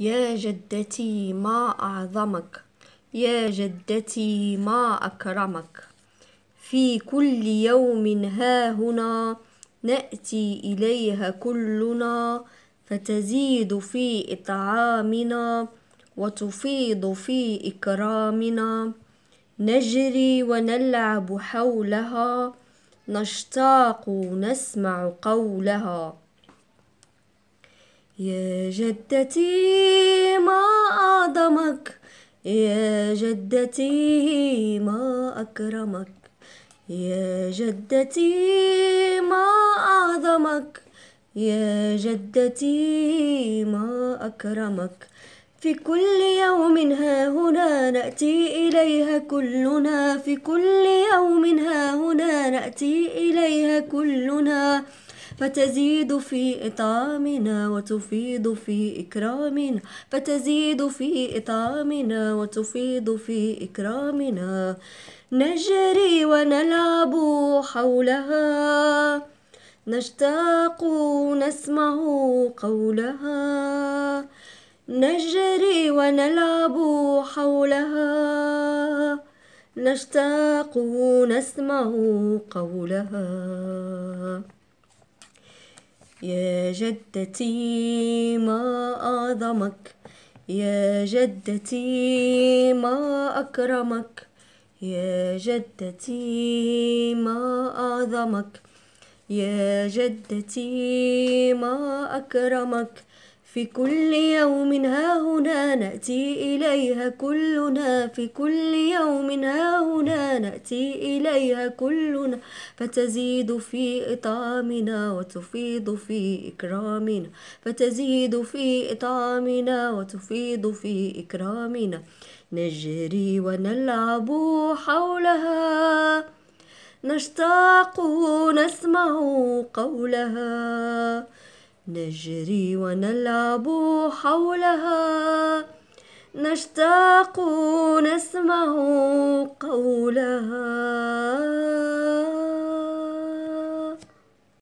يا جدتي ما أعظمك يا جدتي ما أكرمك في كل يوم هاهنا نأتي إليها كلنا فتزيد في إطعامنا وتفيض في إكرامنا نجري ونلعب حولها نشتاق نسمع قولها يا جدتي ما أعظمك يا جدتي ما أكرمك يا جدتي ما أعظمك يا جدتي ما أكرمك في كل يوم ها هنا نأتي إليها كلنا في كل يوم ها هنا نأتي إليها كلنا فتزيد في إطعامنا وتفيض في إكرامنا فتزيد في إطعامنا وتفيد في إكرامنا نجري ونلعب حولها نشتاق نسمع قولها نجري ونلعب حولها نشتاق نسمع قولها يا جدتي ما أعظمك يا جدتي ما أكرمك يا جدتي ما أعظمك يا جدتي ما أكرمك في كل يوم ها هنا نأتي إليها كلنا في كل يوم ها هنا نأتي إليها كلنا فتزيد في إطعامنا وتفيض في إكرامنا فتزيد في إطعامنا وتفيض في إكرامنا نجري ونلعب حولها نشتاق نسمع قولها نجري ونلعب حولها نشتاق نسمع قولها